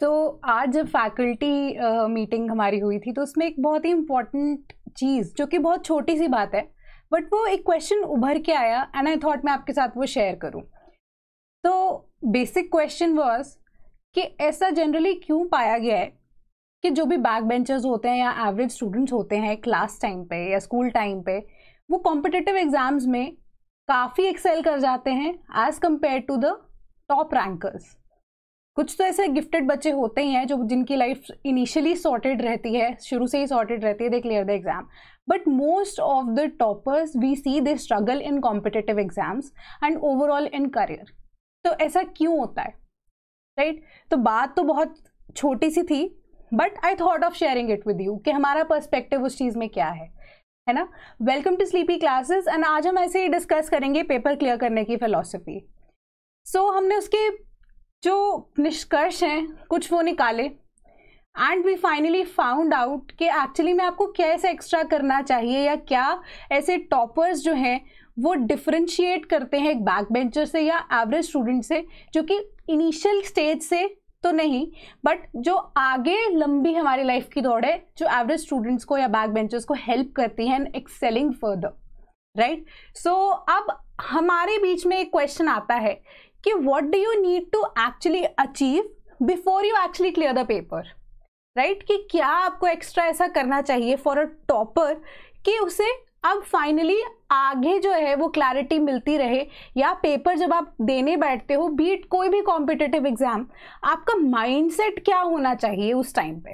तो आज जब फैकल्टी मीटिंग हमारी हुई थी तो उसमें एक बहुत ही इम्पोर्टेंट चीज़ जो कि बहुत छोटी सी बात है बट वो एक क्वेश्चन उभर के आया एंड आई थॉट मैं आपके साथ वो शेयर करूं तो बेसिक क्वेश्चन वॉज कि ऐसा जनरली क्यों पाया गया है कि जो भी बैक बेंचर्स होते हैं या एवरेज स्टूडेंट्स होते हैं क्लास टाइम पे या स्कूल टाइम पे वो कॉम्पिटिटिव एग्ज़ाम्स में काफ़ी एक्सेल कर जाते हैं as compare to the top rankers कुछ तो ऐसे गिफ्टेड बच्चे होते ही हैं जो जिनकी लाइफ इनिशियली सॉर्टेड रहती है शुरू से ही सॉर्टेड रहती है they clear the exam but most of the toppers we see they struggle in competitive exams and overall in career तो ऐसा क्यों होता है राइट right? तो बात तो बहुत छोटी सी थी but I thought of sharing it with you कि हमारा पर्सपेक्टिव उस चीज़ में क्या है है ना welcome to sleepy classes and आज हम ऐसे ही डिस्कस करेंगे पेपर क्लियर करने की फिलोसफी सो so, हमने उसके जो निष्कर्ष हैं कुछ वो निकाले and we finally found out कि एक्चुअली में आपको क्या ऐसा एक्स्ट्रा करना चाहिए या क्या ऐसे टॉपर्स जो हैं वो डिफ्रेंशिएट करते हैं एक बैक बेंचर से या एवरेज स्टूडेंट से जो कि इनिशियल स्टेज से तो नहीं बट जो आगे लंबी हमारी लाइफ की दौड़ है जो एवरेज स्टूडेंट्स को या बैक बेंचर्स को हेल्प करती है and excelling further right so अब हमारे बीच में एक क्वेश्चन आता है कि what do you need to actually achieve before you actually clear the paper right कि क्या आपको एक्स्ट्रा ऐसा करना चाहिए फॉर अ टॉपर कि उसे अब फाइनली आगे जो है वो क्लैरिटी मिलती रहे या पेपर जब आप देने बैठते हो बीट कोई भी कॉम्पिटिटिव एग्जाम आपका माइंडसेट क्या होना चाहिए उस टाइम पे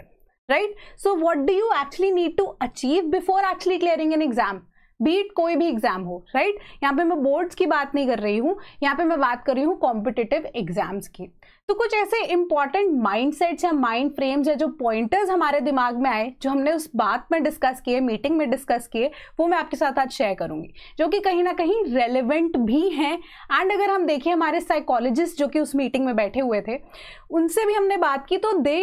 right so what do you actually need to achieve before actually clearing an exam be it कोई भी एग्जाम हो राइट यहाँ पे मैं बोर्ड्स की बात नहीं कर रही हूँ यहाँ पे मैं बात कर रही हूँ कॉम्पिटिटिव एग्जाम्स की तो कुछ ऐसे इंपॉर्टेंट माइंडसेट्स या माइंड फ्रेम्स या जो पॉइंटर्स हमारे दिमाग में आए जो हमने उस बात में डिस्कस किए मीटिंग में डिस्कस किए वो मैं आपके साथ आज शेयर करूंगी जो कि कहीं ना कहीं रेलिवेंट भी हैं एंड अगर हम देखें हमारे साइकोलॉजिस्ट जो कि उस मीटिंग में बैठे हुए थे उनसे भी हमने बात की तो दे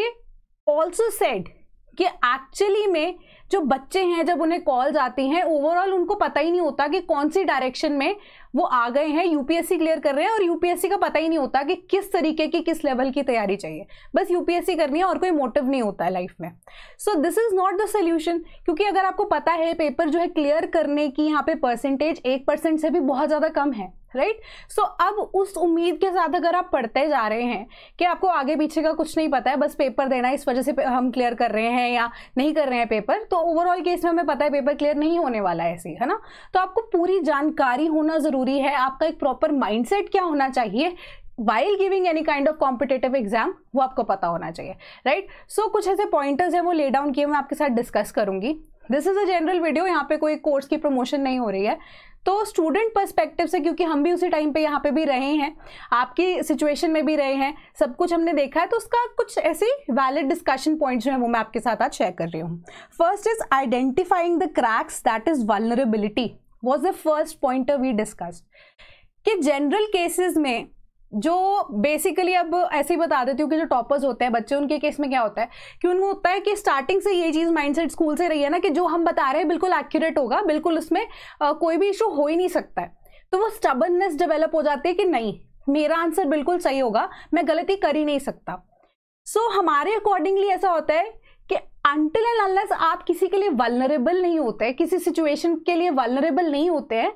ऑल्सो सेड कि एक्चुअली में जो बच्चे हैं जब उन्हें कॉल्स आती हैं ओवरऑल उनको पता ही नहीं होता कि कौन सी डायरेक्शन में वो आ गए हैं यूपीएससी क्लियर कर रहे हैं और यूपीएससी का पता ही नहीं होता कि किस तरीके की किस लेवल की तैयारी चाहिए बस यूपीएससी करनी है और कोई मोटिव नहीं होता है लाइफ में so this is not the solution क्योंकि अगर आपको पता है पेपर जो है क्लियर करने की यहाँ पे परसेंटेज एक परसेंट से भी बहुत ज़्यादा कम है राइट सो so, अब उस उम्मीद के साथ अगर आप पढ़ते जा रहे हैं कि आपको आगे पीछे का कुछ नहीं पता है बस पेपर देना है इस वजह से हम क्लियर कर रहे हैं या नहीं कर रहे हैं पेपर तो ओवरऑल केस में हमें पता है पेपर क्लियर नहीं होने वाला है ऐसी है ना तो आपको पूरी जानकारी होना ज़रूरी है आपका एक प्रॉपर माइंड क्या होना चाहिए while giving any kind of competitive exam वो आपको पता होना चाहिए राइट right? सो so, कुछ ऐसे पॉइंटर्स हैं वो ले डाउन किए मैं आपके साथ डिस्कस करूंगी this is a general video यहाँ पे कोई कोर्स की प्रमोशन नहीं हो रही है तो स्टूडेंट पर्सपेक्टिव से क्योंकि हम भी उसी टाइम पे यहाँ पे भी रहे हैं आपकी सिचुएशन में भी रहे हैं सब कुछ हमने देखा है तो उसका कुछ ऐसी वैलिड डिस्कशन पॉइंट जो है वो मैं आपके साथ आज शेयर कर रही हूँ first is identifying the cracks that is vulnerability was the first point we discussed कि जनरल केसेस में जो बेसिकली अब ऐसे ही बता देती हूँ कि जो टॉपर्स होते हैं बच्चे उनके केस में क्या होता है कि उनको होता है कि स्टार्टिंग से ये चीज़ माइंडसेट स्कूल से रही है ना कि जो हम बता रहे हैं बिल्कुल एक्यूरेट होगा बिल्कुल उसमें कोई भी इशू हो ही नहीं सकता है तो वो स्टबननेस डेवलप हो जाती है कि नहीं मेरा आंसर बिल्कुल सही होगा मैं गलती कर ही नहीं सकता सो so, हमारे अकॉर्डिंगली ऐसा होता है कि अनटिल एंड अनलेस आप किसी के लिए वलनरेबल नहीं होते किसी सिचुएशन के लिए वलनरेबल नहीं होते हैं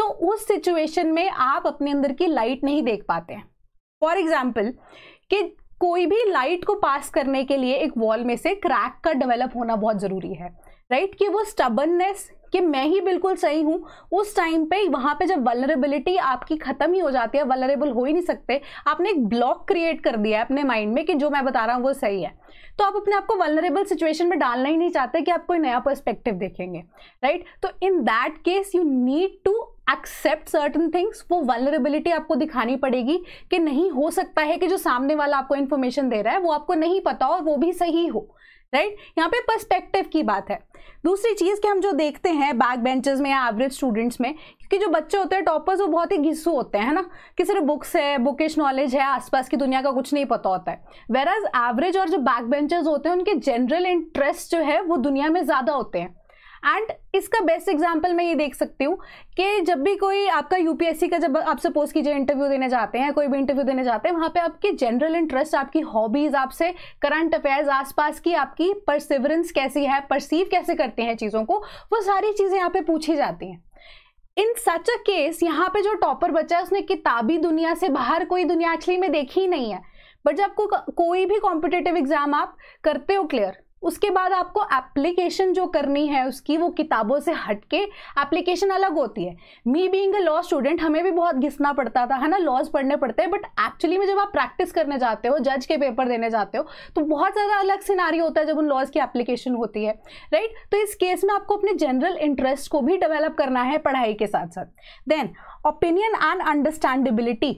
तो उस सिचुएशन में आप अपने अंदर की लाइट नहीं देख पाते हैं फॉर एग्जाम्पल कि कोई भी लाइट को पास करने के लिए एक वॉल में से क्रैक का डेवलप होना बहुत ज़रूरी है राइट right? कि वो स्टबननेस कि मैं ही बिल्कुल सही हूँ उस टाइम पे वहाँ पे जब वलरेबिलिटी आपकी ख़त्म ही हो जाती है वलरेबल हो ही नहीं सकते आपने एक ब्लॉक क्रिएट कर दिया है अपने माइंड में कि जो मैं बता रहा हूँ वो सही है तो आप अपने आप को वलरेबल सिचुएशन में डालना ही नहीं चाहते कि आप कोई नया पर्सपेक्टिव देखेंगे राइट right? तो in that case you need to accept certain things वो वलरेबिलिटी आपको दिखानी पड़ेगी कि नहीं हो सकता है कि जो सामने वाला आपको इन्फॉर्मेशन दे रहा है वो आपको नहीं पता और वो भी सही हो राइट right? यहाँ पे पर्सपेक्टिव की बात है दूसरी चीज़ कि हम जो देखते हैं बैक बेंचेस में या एवरेज स्टूडेंट्स में क्योंकि जो बच्चे होते हैं टॉपर्स वो बहुत ही घिसू होते हैं ना कि सिर्फ बुक्स है बुकिश नॉलेज है आसपास की दुनिया का कुछ नहीं पता होता है वेराज एवरेज और जो बैक बेंचेस होते हैं उनके जनरल इंटरेस्ट जो है वो दुनिया में ज़्यादा होते हैं एंड इसका बेस्ट एग्जाम्पल मैं ये देख सकती हूँ कि जब भी कोई आपका यूपीएससी का जब आप सपोज कीजिए इंटरव्यू देने जाते हैं कोई भी इंटरव्यू देने जाते हैं वहाँ पे आपके जनरल इंटरेस्ट आपकी हॉबीज आपसे करंट अफेयर्स आसपास की आपकी परसिवरेंस कैसी है परसीव कैसे करते हैं चीज़ों को वो सारी चीज़ें यहाँ पे पूछी जाती हैं इन सच अ केस यहाँ पे जो टॉपर बच्चा है उसने किताबी दुनिया से बाहर कोई दुनिया एक्चुअली में देखी ही नहीं है बट जब को, कोई भी कॉम्पिटेटिव एग्जाम आप करते हो क्लियर उसके बाद आपको एप्लीकेशन जो करनी है उसकी वो किताबों से हटके एप्लीकेशन अलग होती है मी बींग लॉ स्टूडेंट हमें भी बहुत घिसना पड़ता था है ना लॉज पढ़ने पड़ते हैं बट एक्चुअली में जब आप प्रैक्टिस करने जाते हो जज के पेपर देने जाते हो तो बहुत ज़्यादा अलग सिनारी होता है जब उन लॉज की एप्लीकेशन होती है राइट तो इस केस में आपको अपने जनरल इंटरेस्ट को भी डेवलप करना है पढ़ाई के साथ साथ देन ओपिनियन एंड अंडरस्टैंडेबिलिटी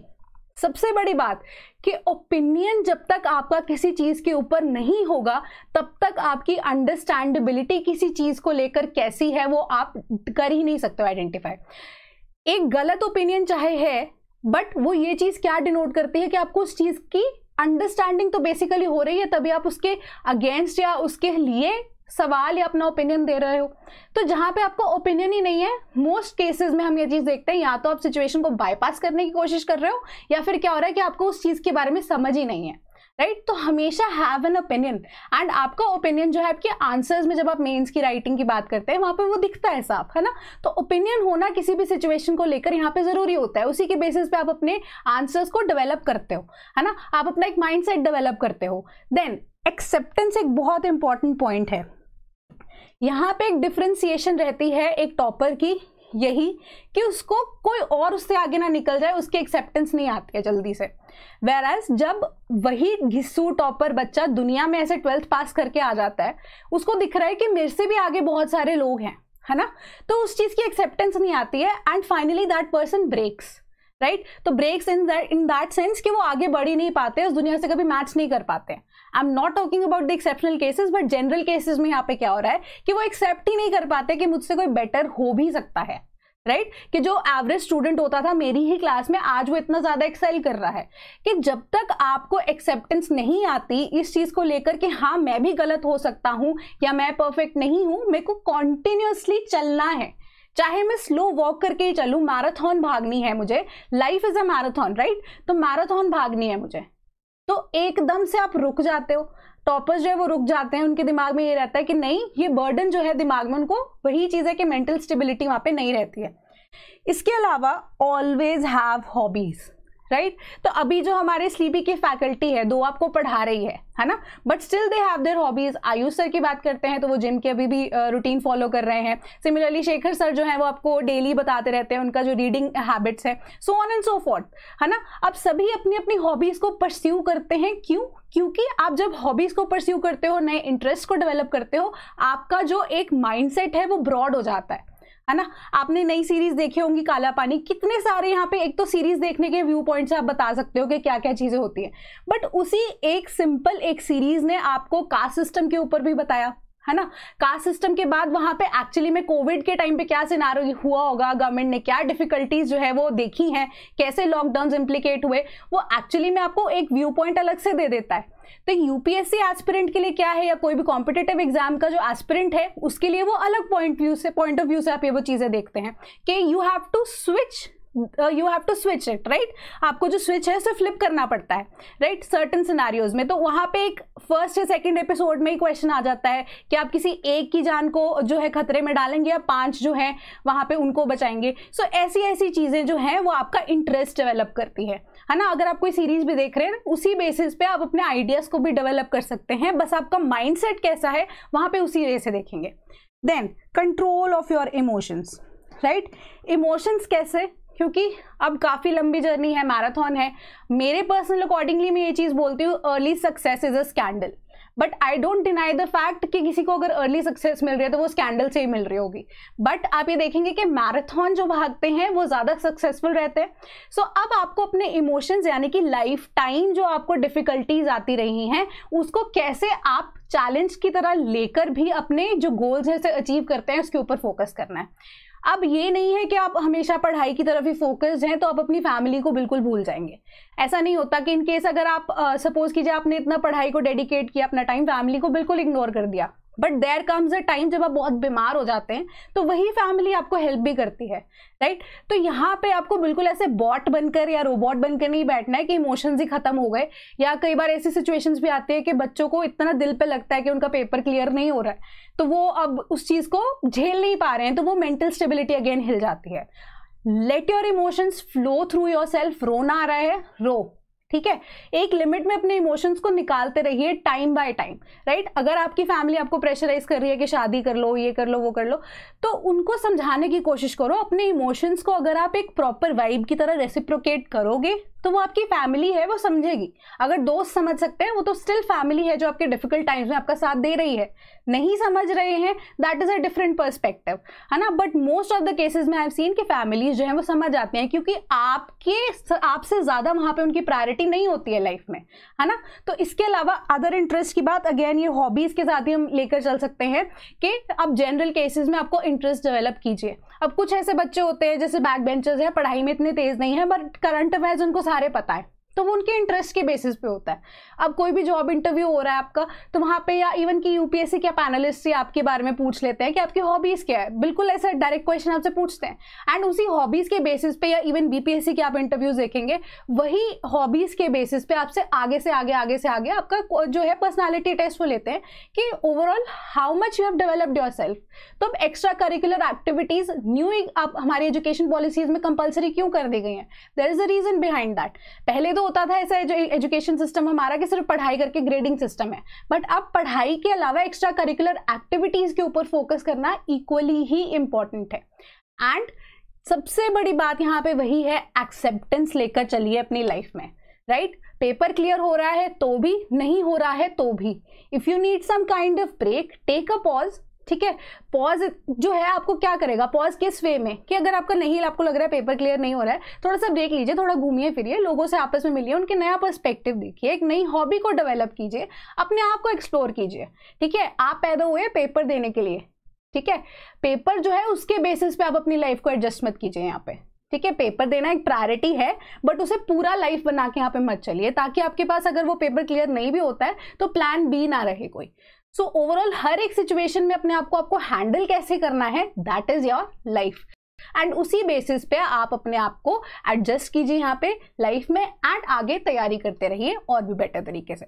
सबसे बड़ी बात कि ओपिनियन जब तक आपका किसी चीज़ के ऊपर नहीं होगा तब तक आपकी अंडरस्टैंडेबिलिटी किसी चीज़ को लेकर कैसी है वो आप कर ही नहीं सकते आइडेंटिफाई एक गलत ओपिनियन चाहे है बट वो ये चीज़ क्या डिनोट करती है कि आपको उस चीज़ की अंडरस्टैंडिंग तो बेसिकली हो रही है तभी आप उसके अगेंस्ट या उसके लिए सवाल या अपना ओपिनियन दे रहे हो तो जहाँ पे आपको ओपिनियन ही नहीं है मोस्ट केसेस में हम ये चीज़ देखते हैं या तो आप सिचुएशन को बाईपास करने की कोशिश कर रहे हो या फिर क्या हो रहा है कि आपको उस चीज़ के बारे में समझ ही नहीं है राइट right? तो हमेशा हैव एन ओपिनियन एंड आपका ओपिनियन जो है आपके आंसर्स में जब आप मेंस की राइटिंग की बात करते हैं वहां पे वो दिखता है साफ है ना तो ओपिनियन होना किसी भी सिचुएशन को लेकर यहाँ पे जरूरी होता है उसी के बेसिस पे आप अपने आंसर्स को डेवलप करते हो है ना आप अपना एक माइंड डेवलप करते हो देन एक्सेप्टेंस एक बहुत इंपॉर्टेंट पॉइंट है यहाँ पे एक डिफ्रेंसिएशन रहती है एक टॉपर की यही कि उसको कोई और उससे आगे ना निकल जाए उसकी एक्सेप्टेंस नहीं आती है जल्दी से वेर एज जब वही घिस्सू टॉपर बच्चा दुनिया में ऐसे ट्वेल्थ पास करके आ जाता है उसको दिख रहा है कि मेरे से भी आगे बहुत सारे लोग हैं है ना तो उस चीज़ की एक्सेप्टेंस नहीं आती है and finally that person breaks right तो breaks in that in that sense कि वो आगे बढ़ ही नहीं पाते उस दुनिया से कभी मैच नहीं कर पाते हैं I am not talking about the exceptional cases but general cases में यहाँ पे क्या हो रहा है कि वो एक्सेप्ट ही नहीं कर पाते कि मुझसे कोई बेटर हो भी सकता है राइट right? कि जो एवरेज स्टूडेंट होता था मेरी ही क्लास में आज वो इतना ज्यादा एक्सेल कर रहा है कि जब तक आपको एक्सेप्टेंस नहीं आती इस चीज को लेकर कि हाँ मैं भी गलत हो सकता हूँ या मैं परफेक्ट नहीं हूँ मेरे को कॉन्टिन्यूसली चलना है चाहे मैं स्लो वॉक करके ही चलूँ मैराथन भागनी है मुझे life is a marathon right तो मैराथन भागनी है मुझे तो एकदम से आप रुक जाते हो टॉपर्स जो है वो रुक जाते हैं उनके दिमाग में ये रहता है कि नहीं ये बर्डन जो है दिमाग में उनको वही चीज़ है कि मेंटल स्टेबिलिटी वहाँ पे नहीं रहती है इसके अलावा always have hobbies right right? तो अभी जो हमारे स्लीपी की फैकल्टी है दो आपको पढ़ा रही है है ना but still they have their hobbies Ayush sir की बात करते हैं तो वो जिम के अभी भी रूटीन फॉलो कर रहे हैं सिमिलरली शेखर सर जो है वो आपको डेली बताते रहते हैं उनका जो रीडिंग हैबिट्स है so on and so forth है ना आप सभी अपनी अपनी हॉबीज को परस्यू करते हैं क्यों क्योंकि आप जब हॉबीज को परस्यू करते हो नए इंटरेस्ट को डेवलप करते हो आपका जो एक माइंडसेट है वो ब्रॉड हो जाता है है ना आपने नई सीरीज देखी होंगी काला पानी कितने सारे यहाँ पे एक तो सीरीज देखने के व्यू पॉइंट से आप बता सकते हो कि क्या क्या चीजें होती हैं बट उसी एक सिंपल एक सीरीज ने आपको कास्ट सिस्टम के ऊपर भी बताया है ना कास्ट सिस्टम के बाद वहां पे एक्चुअली में कोविड के टाइम पे क्या सिनारो हुआ होगा गवर्नमेंट ने क्या डिफिकल्टीज जो है वो देखी हैं कैसे लॉकडाउन इम्प्लीकेट हुए वो एक्चुअली में आपको एक व्यू पॉइंट अलग से दे देता है तो यूपीएससी एस्पिरेंट के लिए क्या है या कोई भी कॉम्पिटेटिव एग्जाम का जो एस्पिरेंट है उसके लिए वो अलग पॉइंट व्यू से पॉइंट ऑफ व्यू से आप ये वो चीज़ें देखते हैं कि you have to switch you have to switch it right आपको जो स्विच है उसे फ्लिप करना पड़ता है राइट सर्टन सिनारियोज में तो वहाँ पे एक फर्स्ट या सेकेंड एपिसोड में ही क्वेश्चन आ जाता है कि आप किसी एक की जान को जो है खतरे में डालेंगे या पांच जो है वहाँ पे उनको बचाएंगे सो so, ऐसी ऐसी चीज़ें जो हैं वो आपका इंटरेस्ट डेवलप करती है है ना अगर आप कोई सीरीज भी देख रहे हैं उसी बेसिस पे आप अपने आइडियाज़ को भी डेवलप कर सकते हैं बस आपका माइंडसेट कैसा है वहाँ पे उसी वे से देखेंगे then control of your emotions right emotions कैसे क्योंकि अब काफ़ी लंबी जर्नी है मैराथन है मेरे पर्सनल अकॉर्डिंगली मैं ये चीज़ बोलती हूँ early success is a scandal but I don't deny the fact कि किसी को अगर अर्ली सक्सेस मिल रही है तो वो स्कैंडल से ही मिल रही होगी बट आप ये देखेंगे कि मैराथन जो भागते हैं वो ज़्यादा सक्सेसफुल रहते हैं सो so, अब आपको अपने इमोशंस यानी कि लाइफ टाइम जो आपको डिफ़िकल्टीज आती रही हैं उसको कैसे आप चैलेंज की तरह लेकर भी अपने जो गोल्स हैं उसे अचीव करते हैं उसके ऊपर फोकस करना है अब ये नहीं है कि आप हमेशा पढ़ाई की तरफ ही फोकस्ड हैं तो आप अपनी फैमिली को बिल्कुल भूल जाएंगे ऐसा नहीं होता कि इन केस अगर आप सपोज कीजिए आपने इतना पढ़ाई को डेडिकेट किया अपना टाइम फैमिली को बिल्कुल इग्नोर कर दिया but there comes a time जब आप बहुत बीमार हो जाते हैं तो वही फैमिली आपको हेल्प भी करती है राइट right? तो यहाँ पे आपको बिल्कुल ऐसे बॉट बनकर या रोबोट बनकर नहीं बैठना है कि इमोशंस ही खत्म हो गए या कई बार ऐसी सिचुएशंस भी आती है कि बच्चों को इतना दिल पे लगता है कि उनका पेपर क्लियर नहीं हो रहा है तो वो अब उस चीज़ को झेल नहीं पा रहे हैं तो वो मेंटल स्टेबिलिटी अगेन हिल जाती है let your emotions flow through yourself रोना आ रहा है रो ठीक है एक लिमिट में अपने इमोशंस को निकालते रहिए टाइम बाय टाइम राइट अगर आपकी फैमिली आपको प्रेशराइज कर रही है कि शादी कर लो ये कर लो वो कर लो तो उनको समझाने की कोशिश करो अपने इमोशंस को अगर आप एक प्रॉपर वाइब की तरह रेसिप्रोकेट करोगे तो वो आपकी फैमिली है वो समझेगी अगर दोस्त समझ सकते हैं वो तो स्टिल फैमिली है जो आपके डिफिकल्ट टाइम्स में आपका साथ दे रही है नहीं समझ रहे हैं that is a different perspective है ना but most of the cases में आई सीन कि फैमिलीज जो है वो समझ आते हैं क्योंकि आपके आपसे ज्यादा वहां पर उनकी प्रायोरिटी नहीं होती है लाइफ में है ना तो इसके अलावा अदर इंटरेस्ट की बात अगेन ये हॉबीज के साथ ही हम लेकर चल सकते हैं कि अब जनरल केसेज में आपको इंटरेस्ट डेवलप कीजिए अब कुछ ऐसे बच्चे होते हैं जैसे बैक बेंचर्स हैं पढ़ाई में इतने तेज नहीं है बट करंट अफेयर्स उनको सारे पता है तो वो उनके इंटरेस्ट के बेसिस पे होता है अब कोई भी जॉब इंटरव्यू हो रहा है आपका तो वहाँ पे या इवन कि यूपीएससी के पैनलिस्ट से आपके बारे में पूछ लेते हैं कि आपकी हॉबीज़ क्या है बिल्कुल ऐसा डायरेक्ट क्वेश्चन आपसे पूछते हैं एंड उसी हॉबीज़ के बेसिस पे या इवन बीपीएससी के आप इंटरव्यूज देखेंगे वही हॉबीज़ के बेसिस पे आपसे आगे से आगे आगे से आगे आपका जो है पर्सनैलिटी टेस्ट वो लेते हैं कि overall how much you have developed yourself तो अब एक्स्ट्रा करिकुलर एक्टिविटीज़ न्यू आप हमारी एजुकेशन पॉलिसीज़ में कंपलसरी क्यों कर दी गई हैं there is a reason behind that पहले तो होता था ऐसा जो एजुकेशन सिस्टम हमारा कि सिर्फ पढ़ाई करके ग्रेडिंग सिस्टम है बट अब पढ़ाई के अलावा एक्स्ट्रा करिकुलर एक्टिविटीज़ के ऊपर फोकस करना इक्वली ही इम्पॉर्टेंट है एंड सबसे बड़ी बात यहाँ पे वही है एक्सेप्टेंस लेकर चलिए अपनी लाइफ में राइट right? पेपर क्लियर हो रहा है तो भी नहीं हो रहा है तो भी if you need some kind of break take a pause ठीक है पॉज जो है आपको क्या करेगा पॉज किस वे में कि अगर आपका नहीं आपको लग रहा है पेपर क्लियर नहीं हो रहा है थोड़ा सा ब्रेक लीजिए थोड़ा घूमिए फिरिए लोगों से आपस में मिलिए उनके नया पर्सपेक्टिव देखिए एक नई हॉबी को डेवलप कीजिए अपने आप को एक्सप्लोर कीजिए ठीक है आप पैदा हुए पेपर देने के लिए ठीक है पेपर जो है उसके बेसिस पे आप अपनी लाइफ को एडजस्ट मत कीजिए यहाँ पे ठीक है पेपर देना एक प्रायोरिटी है बट उसे पूरा लाइफ बना के यहाँ पे मत चलिए ताकि आपके पास अगर वो पेपर क्लियर नहीं भी होता है तो प्लान बी ना रहे कोई सो so, ओवरऑल हर एक सिचुएशन में अपने आप को आपको हैंडल कैसे करना है that is your life and उसी बेसिस पे आप अपने आप को एडजस्ट कीजिए यहाँ पे लाइफ में एंड आगे तैयारी करते रहिए और भी बेटर तरीके से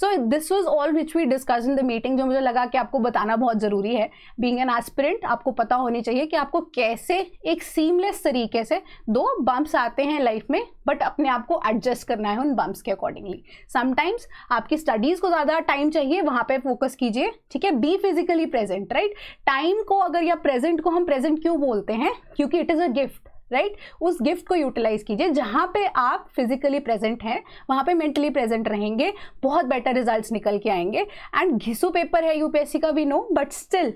so this was all which we discuss in the meeting जो मुझे लगा कि आपको बताना बहुत ज़रूरी है बींग एन एस्पिरेंट आपको पता होनी चाहिए कि आपको कैसे एक सीमलेस तरीके से दो बम्प्स आते हैं लाइफ में बट अपने आप को एडजस्ट करना है उन बम्प्स के अकॉर्डिंगली समटाइम्स आपकी स्टडीज़ को ज़्यादा टाइम चाहिए वहाँ पे फोकस कीजिए ठीक है be physically present right time को अगर या प्रेजेंट को हम प्रेजेंट क्यों बोलते हैं क्योंकि it is a gift right right? उस गिफ्ट को यूटिलाइज कीजिए जहाँ पे आप फिजिकली प्रेजेंट हैं वहाँ पे मेंटली प्रेजेंट रहेंगे बहुत बेटर रिजल्ट्स निकल के आएंगे एंड घिसू पेपर है यूपीएससी का we know but still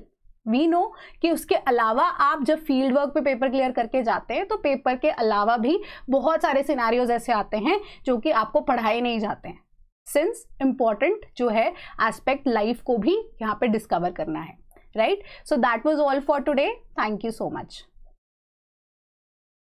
we know कि उसके अलावा आप जब फील्ड वर्क पे पेपर क्लियर करके जाते हैं तो पेपर के अलावा भी बहुत सारे सिनारियोज ऐसे आते हैं जो कि आपको पढ़ाए नहीं जाते हैं सिंस इम्पॉर्टेंट जो है एस्पेक्ट लाइफ को भी यहाँ पे डिस्कवर करना है right so that was all for today thank you so much